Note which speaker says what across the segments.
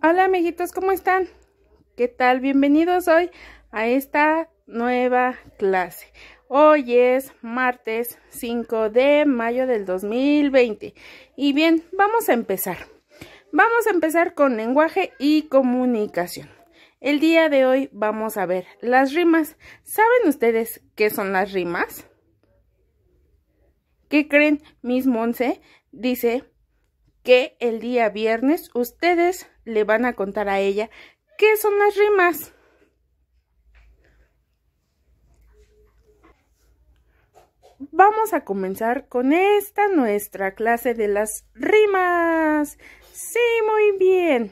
Speaker 1: Hola amiguitos, ¿cómo están? ¿Qué tal? Bienvenidos hoy a esta nueva clase. Hoy es martes 5 de mayo del 2020. Y bien, vamos a empezar. Vamos a empezar con lenguaje y comunicación. El día de hoy vamos a ver las rimas. ¿Saben ustedes qué son las rimas? ¿Qué creen? Miss Monse dice que el día viernes ustedes le van a contar a ella qué son las rimas. Vamos a comenzar con esta nuestra clase de las rimas. Sí, muy bien.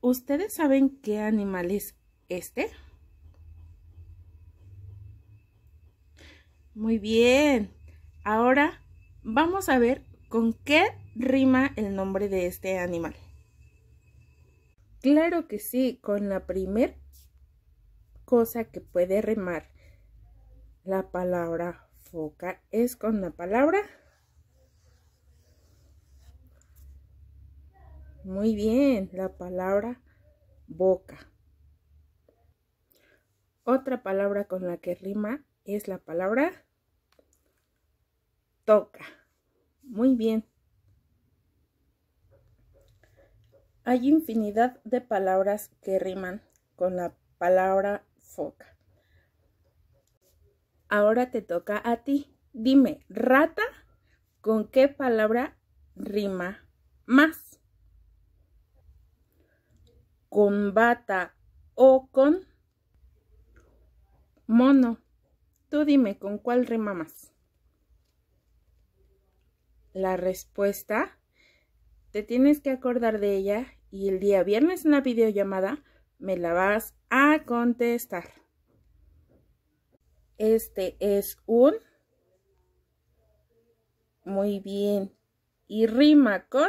Speaker 1: ¿Ustedes saben qué animal es este? Muy bien. Ahora vamos a ver con qué rima el nombre de este animal. Claro que sí, con la primera cosa que puede remar la palabra foca es con la palabra. Muy bien, la palabra boca. Otra palabra con la que rima es la palabra toca. Muy bien. Hay infinidad de palabras que riman con la palabra foca. Ahora te toca a ti. Dime, rata, ¿con qué palabra rima más? Con bata o con mono. Tú dime, ¿con cuál rima más? la respuesta, te tienes que acordar de ella y el día viernes en la videollamada me la vas a contestar. Este es un... Muy bien. Y rima con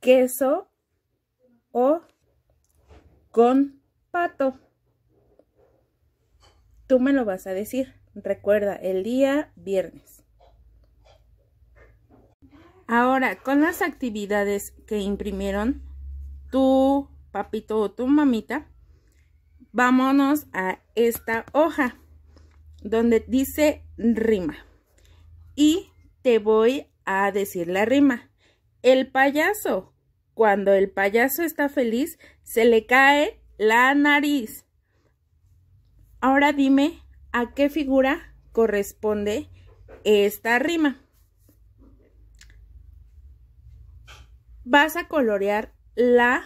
Speaker 1: queso o con pato. Tú me lo vas a decir. Recuerda, el día viernes. Ahora, con las actividades que imprimieron tu papito o tu mamita, vámonos a esta hoja donde dice rima. Y te voy a decir la rima. El payaso. Cuando el payaso está feliz, se le cae la nariz. Ahora dime a qué figura corresponde esta rima. vas a colorear la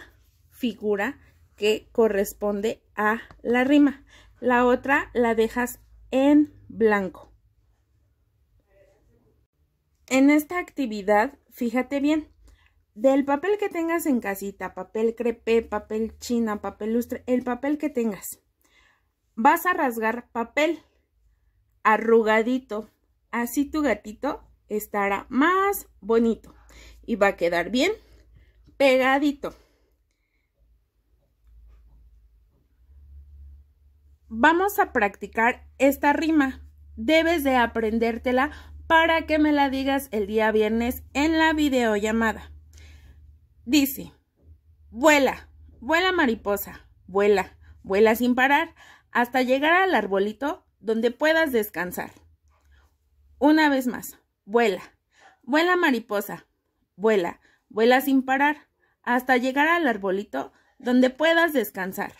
Speaker 1: figura que corresponde a la rima. La otra la dejas en blanco. En esta actividad, fíjate bien, del papel que tengas en casita, papel crepe, papel china, papel lustre, el papel que tengas, vas a rasgar papel arrugadito. Así tu gatito estará más bonito y va a quedar bien pegadito. Vamos a practicar esta rima. Debes de aprendértela para que me la digas el día viernes en la videollamada. Dice, vuela, vuela mariposa, vuela, vuela sin parar hasta llegar al arbolito donde puedas descansar. Una vez más, vuela, vuela mariposa, vuela, vuela sin parar hasta llegar al arbolito donde puedas descansar.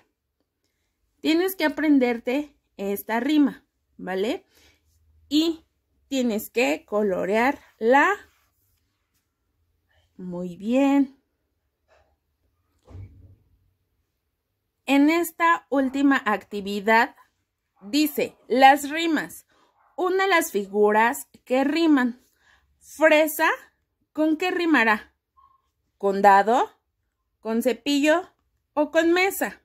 Speaker 1: Tienes que aprenderte esta rima, ¿vale? Y tienes que colorearla Muy bien. En esta última actividad dice las rimas. Una de las figuras que riman. Fresa, ¿con qué rimará? Condado con cepillo o con mesa.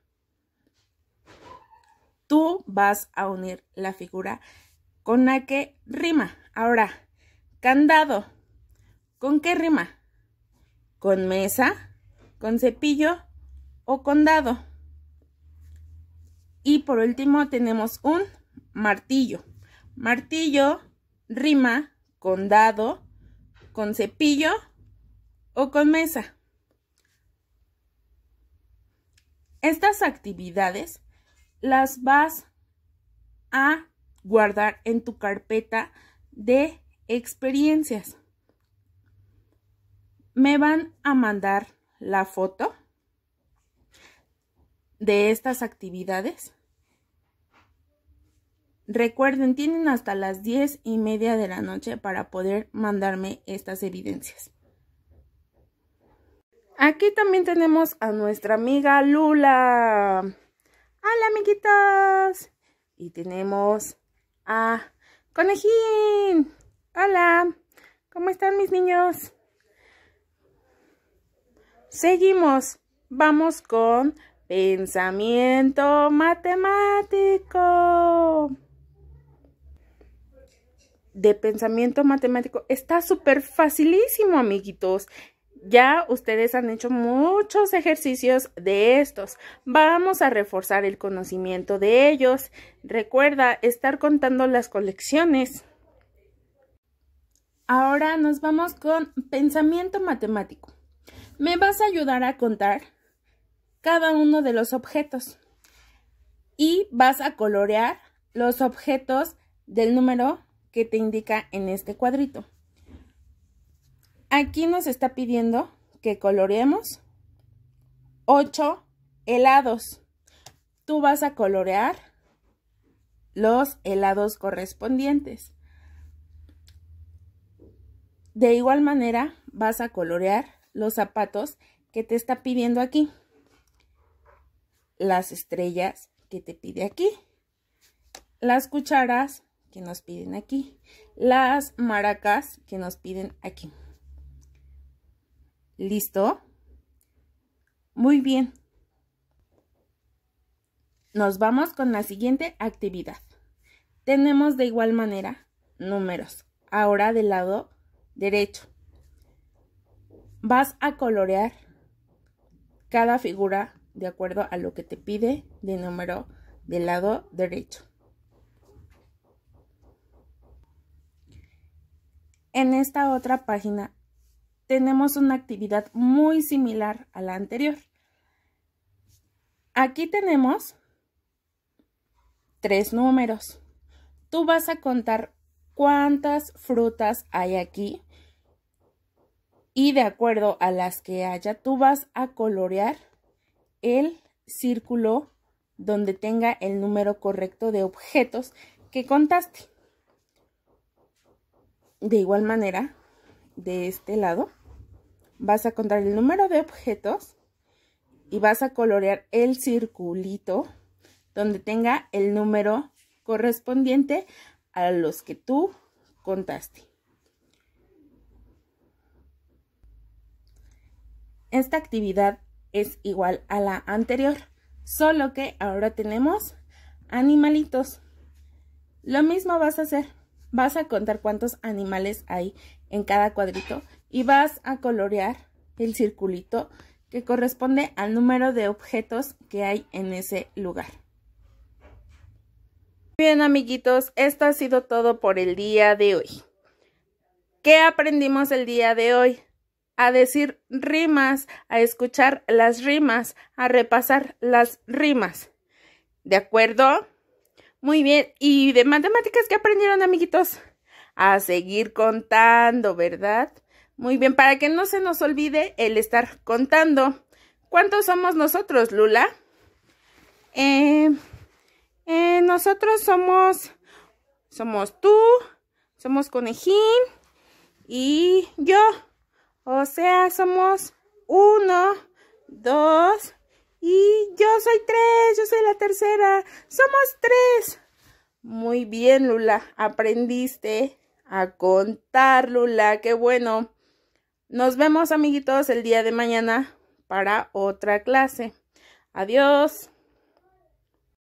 Speaker 1: Tú vas a unir la figura con la que rima. Ahora, candado. ¿Con qué rima? ¿Con mesa? ¿Con cepillo? ¿O con dado? Y por último tenemos un martillo. Martillo rima con dado, con cepillo o con mesa. Estas actividades las vas a guardar en tu carpeta de experiencias. Me van a mandar la foto de estas actividades. Recuerden, tienen hasta las diez y media de la noche para poder mandarme estas evidencias. Aquí también tenemos a nuestra amiga Lula. Hola, amiguitos! Y tenemos a Conejín. Hola. ¿Cómo están mis niños? Seguimos. Vamos con pensamiento matemático. De pensamiento matemático. Está súper facilísimo, amiguitos. Ya ustedes han hecho muchos ejercicios de estos. Vamos a reforzar el conocimiento de ellos. Recuerda estar contando las colecciones. Ahora nos vamos con pensamiento matemático. Me vas a ayudar a contar cada uno de los objetos y vas a colorear los objetos del número que te indica en este cuadrito. Aquí nos está pidiendo que coloreemos 8 helados. Tú vas a colorear los helados correspondientes. De igual manera vas a colorear los zapatos que te está pidiendo aquí. Las estrellas que te pide aquí. Las cucharas que nos piden aquí. Las maracas que nos piden aquí. ¿Listo? Muy bien. Nos vamos con la siguiente actividad. Tenemos de igual manera números. Ahora del lado derecho. Vas a colorear cada figura de acuerdo a lo que te pide de número del lado derecho. En esta otra página tenemos una actividad muy similar a la anterior. Aquí tenemos tres números. Tú vas a contar cuántas frutas hay aquí y de acuerdo a las que haya, tú vas a colorear el círculo donde tenga el número correcto de objetos que contaste. De igual manera, de este lado, vas a contar el número de objetos y vas a colorear el circulito donde tenga el número correspondiente a los que tú contaste. Esta actividad es igual a la anterior, solo que ahora tenemos animalitos. Lo mismo vas a hacer vas a contar cuántos animales hay en cada cuadrito y vas a colorear el circulito que corresponde al número de objetos que hay en ese lugar. Bien amiguitos, esto ha sido todo por el día de hoy. ¿Qué aprendimos el día de hoy? A decir rimas, a escuchar las rimas, a repasar las rimas. ¿De acuerdo? Muy bien. ¿Y de matemáticas qué aprendieron, amiguitos? A seguir contando, ¿verdad? Muy bien, para que no se nos olvide el estar contando. ¿Cuántos somos nosotros, Lula? Eh, eh, nosotros somos, somos tú, somos conejín y yo. O sea, somos uno, dos, y yo soy tres, yo soy la tercera. Somos tres. Muy bien, Lula. Aprendiste a contar, Lula. Qué bueno. Nos vemos, amiguitos, el día de mañana para otra clase. Adiós.